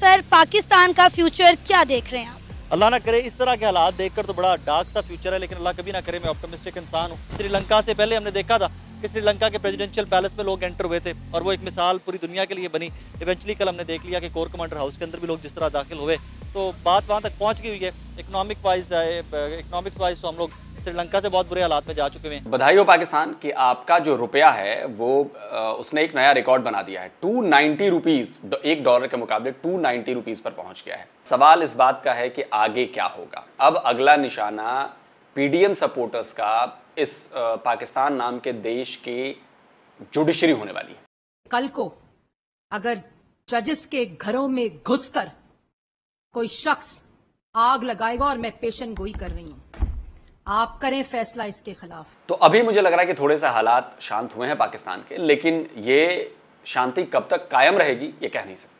sir Pakistan का future क्या देख रहे हैं आप अल्लाह ना करे इस तरह के हालात देखकर तो बड़ा डार्क सा फ्यूचर है लेकिन अल्लाह कभी ना करे मैं ऑप्टोमिस्टिक इंसान हूँ श्रीलंका से पहले हमने देखा था कि श्रीलंका के प्रेसिडेंशियल पैलेस में लोग एंटर हुए थे और वो एक मिसाल पूरी दुनिया के लिए बनी इवेंचुअली कल हमने देख लिया कि कोर कमांडर हाउस के अंदर भी लोग जिस तरह दाखिल हुए तो बात वहाँ तक पहुँच गई हुई है इकनॉमिक वाइज इकनॉमिक्स वाइज तो हम लोग श्रीलंका से बहुत बुरे हालात में जा चुके हैं बधाई हो पाकिस्तान कि आपका जो रुपया है वो उसने एक नया रिकॉर्ड बना दिया है टू नाइन्टी रुपीज एक डॉलर के मुकाबले टू नाइन्टी रुपीज पर पहुंच गया है सवाल इस बात का है कि आगे क्या होगा अब अगला निशाना पीडीएम सपोर्टर्स का इस पाकिस्तान नाम के देश की जुडिशरी होने वाली है कल को अगर जजेस के घरों में घुसकर कोई शख्स आग लगाएगा और मैं पेशन गोई कर रही हूं आप करें फैसला इसके खिलाफ तो अभी मुझे लग रहा है कि थोड़े से हालात शांत हुए हैं पाकिस्तान के लेकिन ये शांति कब तक कायम रहेगी ये कह नहीं सकते